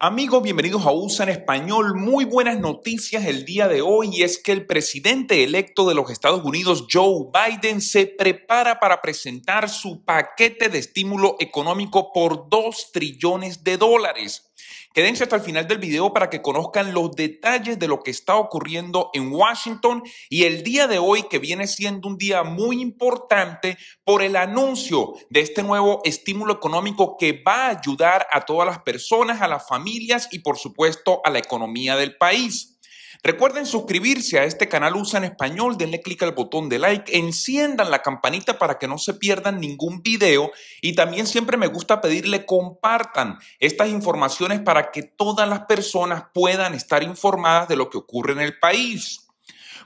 Amigos, bienvenidos a USA en español. Muy buenas noticias el día de hoy es que el presidente electo de los Estados Unidos, Joe Biden, se prepara para presentar su paquete de estímulo económico por 2 trillones de dólares. Quédense hasta el final del video para que conozcan los detalles de lo que está ocurriendo en Washington y el día de hoy que viene siendo un día muy importante por el anuncio de este nuevo estímulo económico que va a ayudar a todas las personas, a las familias y por supuesto a la economía del país. Recuerden suscribirse a este canal USA en español, denle clic al botón de like, enciendan la campanita para que no se pierdan ningún video y también siempre me gusta pedirle compartan estas informaciones para que todas las personas puedan estar informadas de lo que ocurre en el país.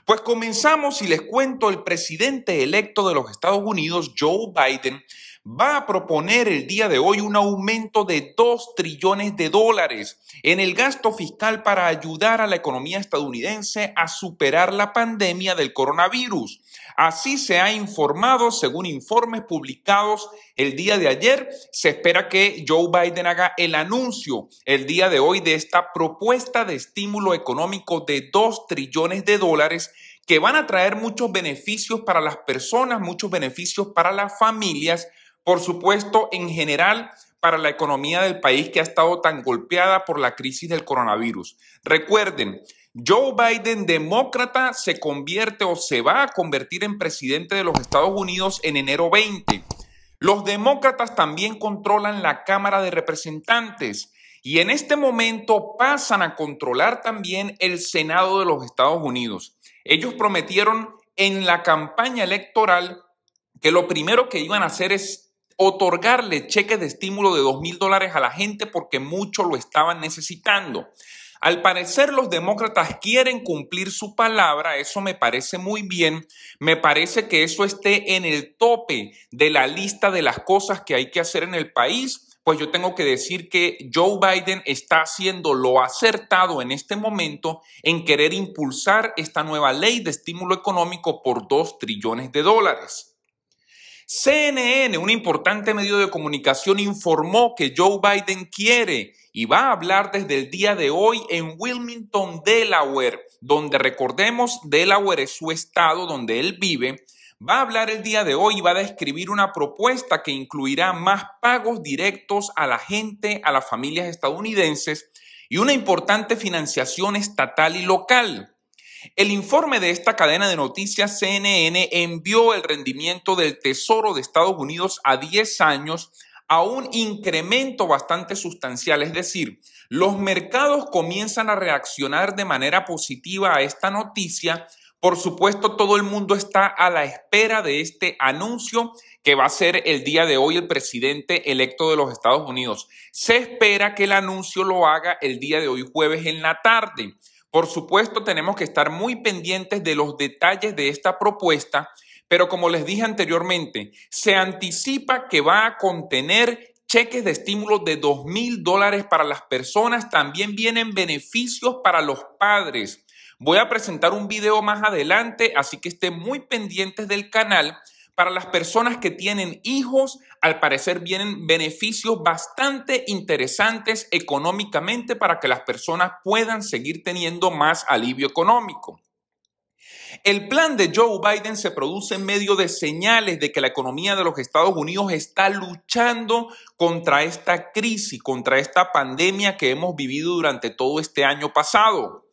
Pues comenzamos y les cuento, el presidente electo de los Estados Unidos, Joe Biden, va a proponer el día de hoy un aumento de 2 trillones de dólares en el gasto fiscal para ayudar a la economía estadounidense a superar la pandemia del coronavirus. Así se ha informado según informes publicados el día de ayer. Se espera que Joe Biden haga el anuncio el día de hoy de esta propuesta de estímulo económico de 2 trillones de dólares que van a traer muchos beneficios para las personas, muchos beneficios para las familias, por supuesto, en general, para la economía del país que ha estado tan golpeada por la crisis del coronavirus. Recuerden, Joe Biden, demócrata, se convierte o se va a convertir en presidente de los Estados Unidos en enero 20. Los demócratas también controlan la Cámara de Representantes y en este momento pasan a controlar también el Senado de los Estados Unidos. Ellos prometieron en la campaña electoral que lo primero que iban a hacer es otorgarle cheques de estímulo de 2 mil dólares a la gente porque mucho lo estaban necesitando. Al parecer los demócratas quieren cumplir su palabra, eso me parece muy bien, me parece que eso esté en el tope de la lista de las cosas que hay que hacer en el país pues yo tengo que decir que Joe Biden está haciendo lo acertado en este momento en querer impulsar esta nueva ley de estímulo económico por 2 trillones de dólares. CNN, un importante medio de comunicación, informó que Joe Biden quiere y va a hablar desde el día de hoy en Wilmington, Delaware, donde recordemos, Delaware es su estado donde él vive. Va a hablar el día de hoy y va a describir una propuesta que incluirá más pagos directos a la gente, a las familias estadounidenses y una importante financiación estatal y local. El informe de esta cadena de noticias CNN envió el rendimiento del Tesoro de Estados Unidos a 10 años a un incremento bastante sustancial, es decir, los mercados comienzan a reaccionar de manera positiva a esta noticia. Por supuesto, todo el mundo está a la espera de este anuncio que va a ser el día de hoy el presidente electo de los Estados Unidos. Se espera que el anuncio lo haga el día de hoy jueves en la tarde. Por supuesto, tenemos que estar muy pendientes de los detalles de esta propuesta, pero como les dije anteriormente, se anticipa que va a contener cheques de estímulo de 2000 mil dólares para las personas, también vienen beneficios para los padres. Voy a presentar un video más adelante, así que estén muy pendientes del canal para las personas que tienen hijos, al parecer vienen beneficios bastante interesantes económicamente para que las personas puedan seguir teniendo más alivio económico. El plan de Joe Biden se produce en medio de señales de que la economía de los Estados Unidos está luchando contra esta crisis, contra esta pandemia que hemos vivido durante todo este año pasado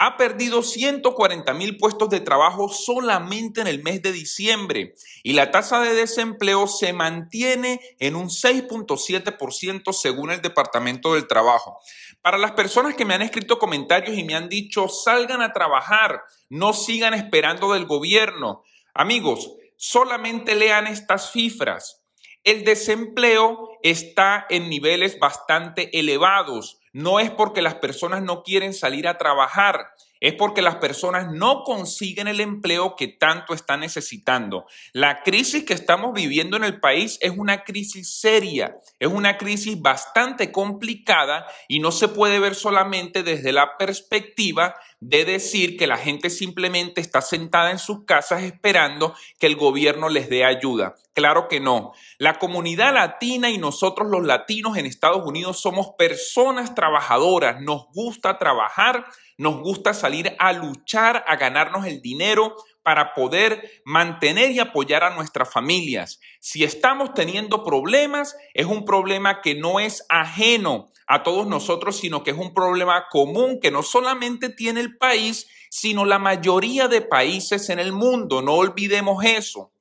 ha perdido 140 mil puestos de trabajo solamente en el mes de diciembre y la tasa de desempleo se mantiene en un 6.7% según el Departamento del Trabajo. Para las personas que me han escrito comentarios y me han dicho salgan a trabajar, no sigan esperando del gobierno. Amigos, solamente lean estas cifras. El desempleo está en niveles bastante elevados. No es porque las personas no quieren salir a trabajar, es porque las personas no consiguen el empleo que tanto están necesitando. La crisis que estamos viviendo en el país es una crisis seria, es una crisis bastante complicada y no se puede ver solamente desde la perspectiva de decir que la gente simplemente está sentada en sus casas esperando que el gobierno les dé ayuda. Claro que no. La comunidad latina y nosotros los latinos en Estados Unidos somos personas trabajadoras, nos gusta trabajar, nos gusta salir salir a luchar, a ganarnos el dinero para poder mantener y apoyar a nuestras familias. Si estamos teniendo problemas, es un problema que no es ajeno a todos nosotros, sino que es un problema común que no solamente tiene el país, sino la mayoría de países en el mundo. No olvidemos eso.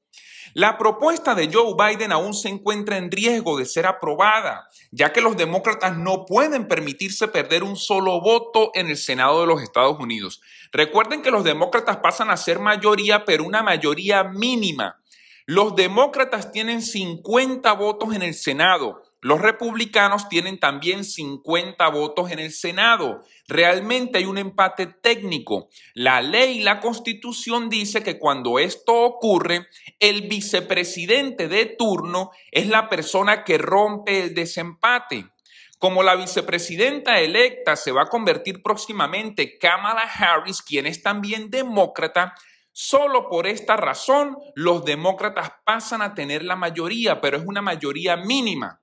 La propuesta de Joe Biden aún se encuentra en riesgo de ser aprobada, ya que los demócratas no pueden permitirse perder un solo voto en el Senado de los Estados Unidos. Recuerden que los demócratas pasan a ser mayoría, pero una mayoría mínima. Los demócratas tienen 50 votos en el Senado los republicanos tienen también 50 votos en el Senado. Realmente hay un empate técnico. La ley y la constitución dice que cuando esto ocurre, el vicepresidente de turno es la persona que rompe el desempate. Como la vicepresidenta electa se va a convertir próximamente Kamala Harris, quien es también demócrata, Solo por esta razón los demócratas pasan a tener la mayoría, pero es una mayoría mínima.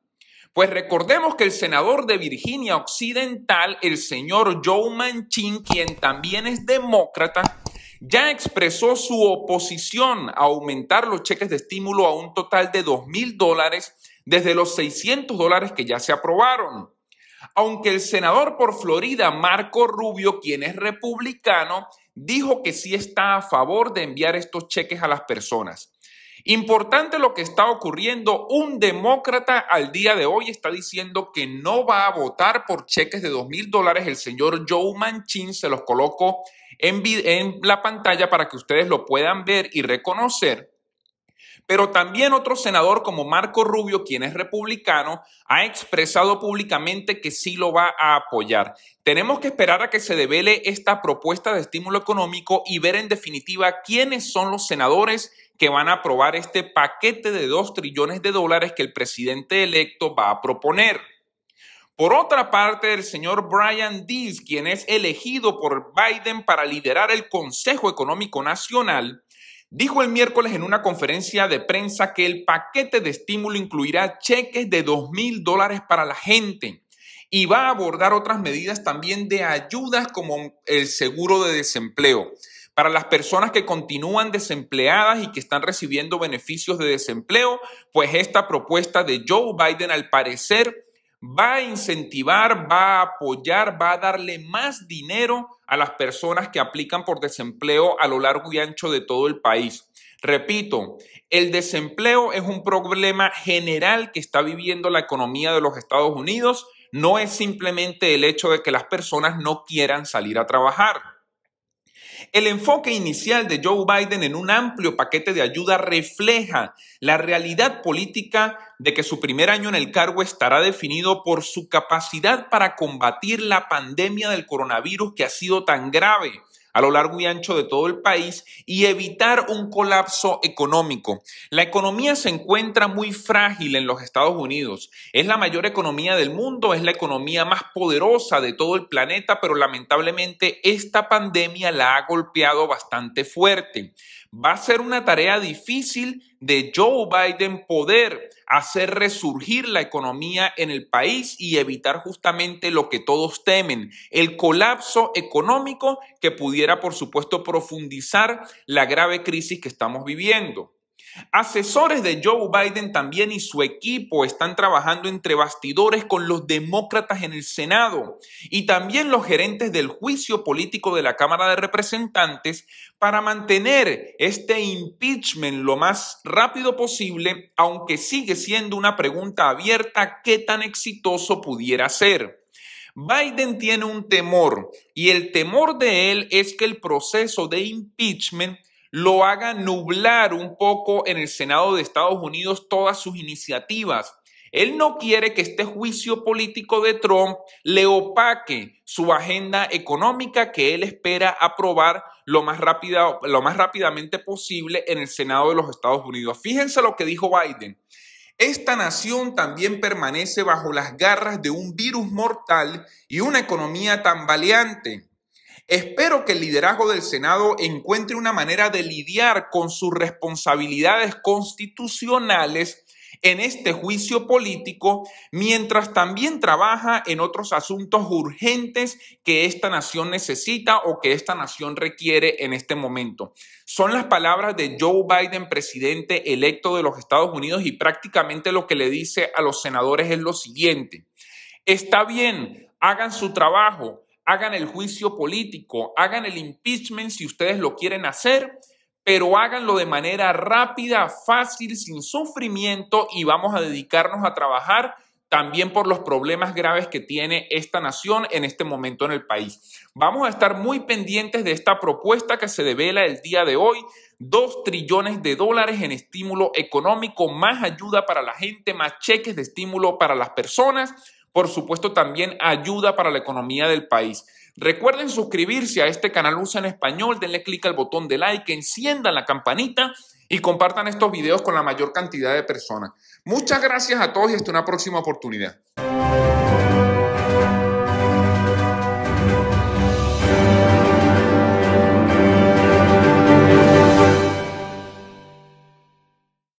Pues recordemos que el senador de Virginia Occidental, el señor Joe Manchin, quien también es demócrata, ya expresó su oposición a aumentar los cheques de estímulo a un total de 2.000 mil dólares desde los 600 dólares que ya se aprobaron. Aunque el senador por Florida, Marco Rubio, quien es republicano, dijo que sí está a favor de enviar estos cheques a las personas. Importante lo que está ocurriendo. Un demócrata al día de hoy está diciendo que no va a votar por cheques de dos mil dólares. El señor Joe Manchin se los coloco en, en la pantalla para que ustedes lo puedan ver y reconocer. Pero también otro senador como Marco Rubio, quien es republicano, ha expresado públicamente que sí lo va a apoyar. Tenemos que esperar a que se devele esta propuesta de estímulo económico y ver en definitiva quiénes son los senadores que van a aprobar este paquete de 2 trillones de dólares que el presidente electo va a proponer. Por otra parte, el señor Brian Dees, quien es elegido por Biden para liderar el Consejo Económico Nacional, Dijo el miércoles en una conferencia de prensa que el paquete de estímulo incluirá cheques de 2 mil dólares para la gente y va a abordar otras medidas también de ayudas como el seguro de desempleo para las personas que continúan desempleadas y que están recibiendo beneficios de desempleo, pues esta propuesta de Joe Biden al parecer va a incentivar, va a apoyar, va a darle más dinero a las personas que aplican por desempleo a lo largo y ancho de todo el país. Repito, el desempleo es un problema general que está viviendo la economía de los Estados Unidos. No es simplemente el hecho de que las personas no quieran salir a trabajar. El enfoque inicial de Joe Biden en un amplio paquete de ayuda refleja la realidad política de que su primer año en el cargo estará definido por su capacidad para combatir la pandemia del coronavirus que ha sido tan grave a lo largo y ancho de todo el país y evitar un colapso económico. La economía se encuentra muy frágil en los Estados Unidos. Es la mayor economía del mundo, es la economía más poderosa de todo el planeta, pero lamentablemente esta pandemia la ha golpeado bastante fuerte va a ser una tarea difícil de Joe Biden poder hacer resurgir la economía en el país y evitar justamente lo que todos temen, el colapso económico que pudiera, por supuesto, profundizar la grave crisis que estamos viviendo. Asesores de Joe Biden también y su equipo están trabajando entre bastidores con los demócratas en el Senado y también los gerentes del juicio político de la Cámara de Representantes para mantener este impeachment lo más rápido posible, aunque sigue siendo una pregunta abierta qué tan exitoso pudiera ser. Biden tiene un temor y el temor de él es que el proceso de impeachment lo haga nublar un poco en el Senado de Estados Unidos todas sus iniciativas. Él no quiere que este juicio político de Trump le opaque su agenda económica que él espera aprobar lo más, lo más rápidamente posible en el Senado de los Estados Unidos. Fíjense lo que dijo Biden. Esta nación también permanece bajo las garras de un virus mortal y una economía tan tambaleante Espero que el liderazgo del Senado encuentre una manera de lidiar con sus responsabilidades constitucionales en este juicio político, mientras también trabaja en otros asuntos urgentes que esta nación necesita o que esta nación requiere en este momento. Son las palabras de Joe Biden, presidente electo de los Estados Unidos, y prácticamente lo que le dice a los senadores es lo siguiente. Está bien, hagan su trabajo, hagan el juicio político, hagan el impeachment si ustedes lo quieren hacer, pero háganlo de manera rápida, fácil, sin sufrimiento y vamos a dedicarnos a trabajar también por los problemas graves que tiene esta nación en este momento en el país. Vamos a estar muy pendientes de esta propuesta que se devela el día de hoy. Dos trillones de dólares en estímulo económico, más ayuda para la gente, más cheques de estímulo para las personas por supuesto, también ayuda para la economía del país. Recuerden suscribirse a este canal USA en español, denle clic al botón de like, enciendan la campanita y compartan estos videos con la mayor cantidad de personas. Muchas gracias a todos y hasta una próxima oportunidad.